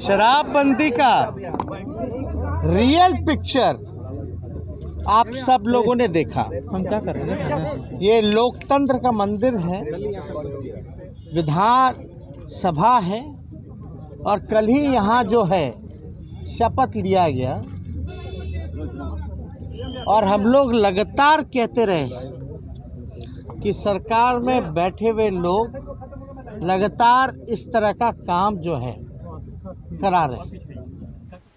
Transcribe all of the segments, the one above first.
शराबबंदी का real picture आप सब लोगों ने देखा हम क्या कर रहे हैं ये लोकतंत्र का मंदिर है विधान सभा है और कल ही यहाँ जो है शपथ लिया गया और हम लोग लगातार कहते रहे कि सरकार में बैठे हुए लोग लगातार इस तरह का काम जो है करा रहे हैं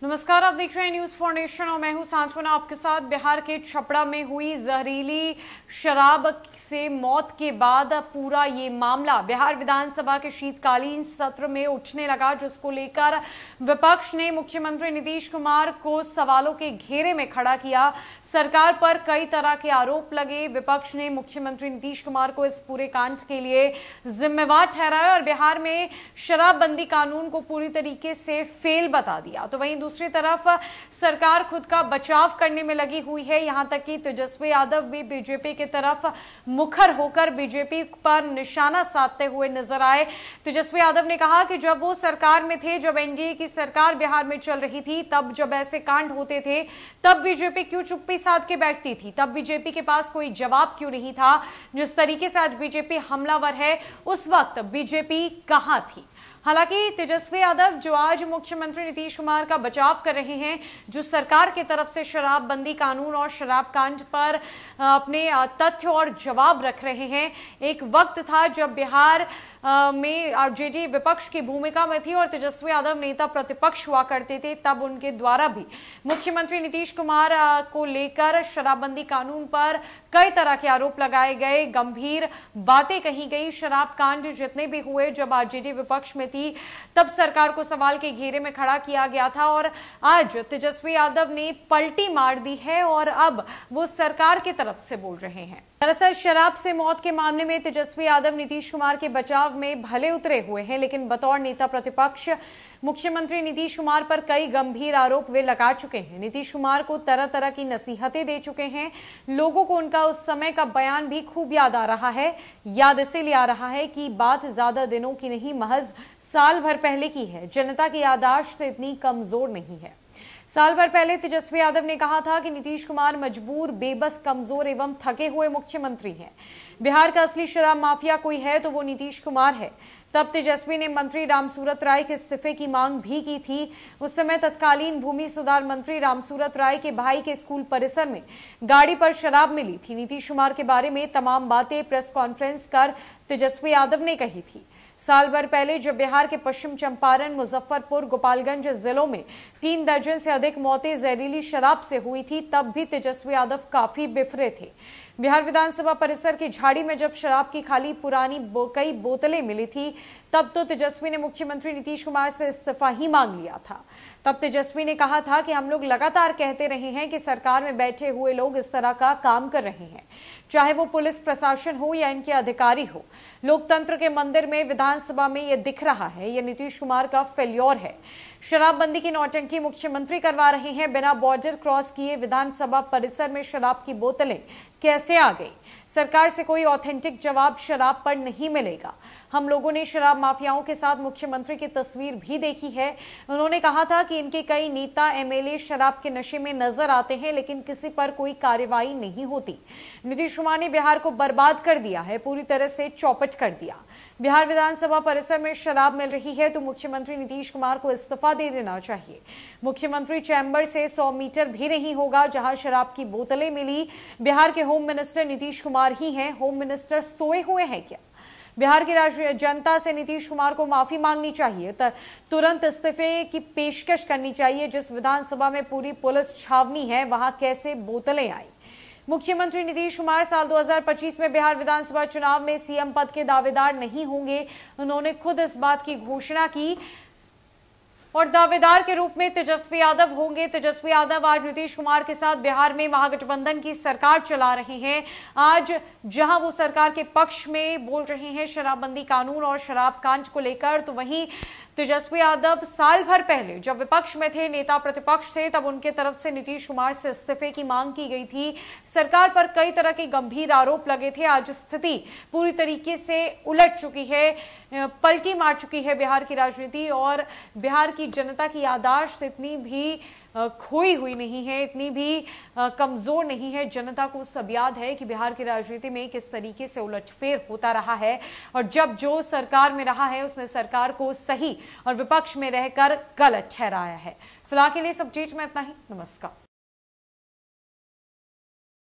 नमस्कार आप देख रहे हैं न्यूज़ फाउंडेशन और मैं हूं सांत्वना आपके साथ बिहार के छपड़ा में हुई जहरीली शराब से मौत के बाद पूरा ये मामला बिहार विधानसभा के शीतकालीन सत्र में उठने लगा जिसको लेकर विपक्ष ने मुख्यमंत्री नीतीश कुमार को सवालों के घेरे में खड़ा किया सरकार पर कई तरह के आरोप लगे विपक्ष ने मुख्यमंत्री नीतीश कुमार को इस पूरे कांड के लिए जिम्मेवार ठहराया और बिहार में शराबबंदी कानून को पूरी तरीके से फेल बता दिया तो वहीं दूसरी तरफ सरकार खुद का बचाव करने में लगी हुई है यहां तक कि तेजस्वी यादव भी बीजेपी की तरफ मुखर होकर बीजेपी पर निशाना साधते हुए नजर आए तेजस्वी यादव ने कहा कि जब वो सरकार में थे जब एनडीए की सरकार बिहार में चल रही थी तब जब ऐसे कांड होते थे तब बीजेपी क्यों चुप्पी साध के बैठती थी तब बीजेपी के पास कोई जवाब क्यों नहीं था जिस तरीके से आज बीजेपी हमलावर है उस वक्त बीजेपी कहां थी हालांकि तेजस्वी यादव जो आज मुख्यमंत्री नीतीश कुमार का बचाव कर रहे हैं जो सरकार की तरफ से शराबबंदी कानून और शराब कांड पर अपने तथ्य और जवाब रख रहे हैं एक वक्त था जब बिहार में आरजेडी विपक्ष की भूमिका में थी और तेजस्वी यादव नेता प्रतिपक्ष हुआ करते थे तब उनके द्वारा भी मुख्यमंत्री नीतीश कुमार को लेकर शराबबंदी कानून पर कई तरह के आरोप लगाए गए गंभीर बातें कही गई शराब कांड जितने भी हुए जब आरजेडी विपक्ष में थी तब सरकार को सवाल के घेरे में खड़ा किया गया था और आज तेजस्वी यादव ने पलटी मार दी है और अब वो सरकार की तरफ से बोल रहे हैं दरअसल शराब से मौत के मामले में तेजस्वी यादव नीतीश कुमार के बचाव में भले उतरे हुए हैं लेकिन बतौर नेता प्रतिपक्ष मुख्यमंत्री नीतीश कुमार पर कई गंभीर आरोप वे लगा चुके हैं नीतीश कुमार को तरह तरह की नसीहतें दे चुके हैं लोगों को उनका उस समय का बयान भी खूब याद आ रहा है याद इसीलिए आ रहा है कि बात ज्यादा दिनों की नहीं महज साल भर पहले की है जनता की यादाश्त इतनी कमजोर नहीं है साल भर पहले तेजस्वी यादव ने कहा था कि नीतीश कुमार मजबूर बेबस कमजोर एवं थके हुए मुख्यमंत्री हैं बिहार का असली शराब माफिया कोई है तो वो नीतीश कुमार है तब तेजस्वी ने मंत्री रामसूरत राय के इस्तीफे की मांग भी की थी उस समय तत्कालीन भूमि सुधार मंत्री रामसूरत राय के भाई के स्कूल परिसर में गाड़ी पर शराब मिली थी नीतीश कुमार के बारे में तमाम बातें प्रेस कॉन्फ्रेंस कर तेजस्वी यादव ने कही थी साल भर पहले जब बिहार के पश्चिम चंपारण मुजफ्फरपुर गोपालगंज जिलों में तीन दर्जन से अधिक मौतें जहरीली शराब से हुई थी तब भी तेजस्वी यादव काफी बिफरे थे बिहार विधानसभा परिसर की झाड़ी में जब शराब की खाली पुरानी बो, कई बोतलें मिली थी तब तो तेजस्वी ने मुख्यमंत्री नीतीश कुमार से इस्तीफा ही मांग लिया था तब तेजस्वी ने कहा था कि हम लोग लगातार कहते रहे हैं कि सरकार में बैठे हुए लोग इस तरह का काम कर रहे हैं चाहे वो पुलिस प्रशासन हो या इनके अधिकारी हो लोकतंत्र के मंदिर में विधानसभा में ये दिख रहा है ये नीतीश कुमार का फेल्योर है शराबबंदी की नौटंकी मुख्यमंत्री करवा रहे हैं बिना बॉर्डर क्रॉस किए विधानसभा परिसर में शराब की बोतलें कैसे आ गई सरकार से कोई ऑथेंटिक जवाब शराब पर नहीं मिलेगा हम लोगों ने शराब माफियाओं के साथ मुख्यमंत्री की तस्वीर भी देखी है उन्होंने कहा था कि इनके कई नेता एमएलए शराब के नशे में नजर आते हैं लेकिन किसी पर कोई कार्रवाई नहीं होती नीतीश कुमार ने बिहार को बर्बाद कर दिया है पूरी तरह से चौपट कर दिया बिहार विधानसभा परिसर में शराब मिल रही है तो मुख्यमंत्री नीतीश कुमार को इस्तीफा दे देना चाहिए मुख्यमंत्री चैंबर से सौ मीटर भी नहीं होगा जहां शराब की बोतलें मिली बिहार के होम मिनिस्टर नीतीश कुमार ही हैं होम मिनिस्टर सोए हुए हैं क्या बिहार की राष्ट्रीय जनता से नीतीश कुमार को माफी मांगनी चाहिए तुरंत इस्तीफे की पेशकश करनी चाहिए जिस विधानसभा में पूरी पुलिस छावनी है वहां कैसे बोतलें आई मुख्यमंत्री नीतीश कुमार साल 2025 में बिहार विधानसभा चुनाव में सीएम पद के दावेदार नहीं होंगे उन्होंने खुद इस बात की घोषणा की और दावेदार के रूप में तेजस्वी यादव होंगे तेजस्वी यादव आज नीतीश कुमार के साथ बिहार में महागठबंधन की सरकार चला रहे हैं आज जहां वो सरकार के पक्ष में बोल रहे हैं शराबबंदी कानून और शराब कांड को लेकर तो वहीं तेजस्वी यादव साल भर पहले जब विपक्ष में थे नेता प्रतिपक्ष थे तब उनके तरफ से नीतीश कुमार से इस्तीफे की मांग की गई थी सरकार पर कई तरह के गंभीर आरोप लगे थे आज स्थिति पूरी तरीके से उलट चुकी है पलटी मार चुकी है बिहार की राजनीति और बिहार की की जनता की यादाश्त इतनी भी खोई हुई नहीं है इतनी भी कमज़ोर नहीं है जनता को सब याद है कि बिहार की राजनीति में किस तरीके से उलटफेर होता रहा है और जब जो सरकार में रहा है उसने सरकार को सही और विपक्ष में रहकर गलत ठहराया है फिलहाल के लिए इस अपडेट में इतना ही नमस्कार